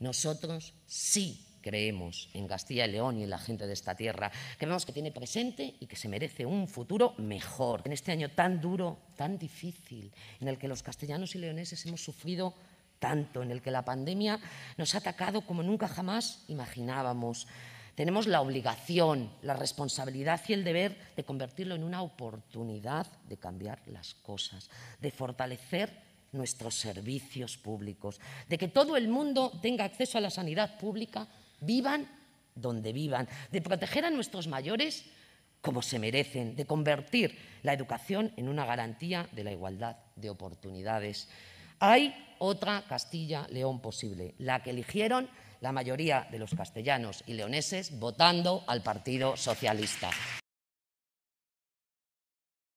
Nosotros sí creemos en Castilla y León y en la gente de esta tierra. Creemos que tiene presente y que se merece un futuro mejor. En este año tan duro, tan difícil, en el que los castellanos y leoneses hemos sufrido tanto, en el que la pandemia nos ha atacado como nunca jamás imaginábamos. Tenemos la obligación, la responsabilidad y el deber de convertirlo en una oportunidad de cambiar las cosas, de fortalecer nuestros servicios públicos, de que todo el mundo tenga acceso a la sanidad pública, vivan donde vivan, de proteger a nuestros mayores como se merecen, de convertir la educación en una garantía de la igualdad de oportunidades. Hay otra Castilla-León posible, la que eligieron la mayoría de los castellanos y leoneses votando al Partido Socialista.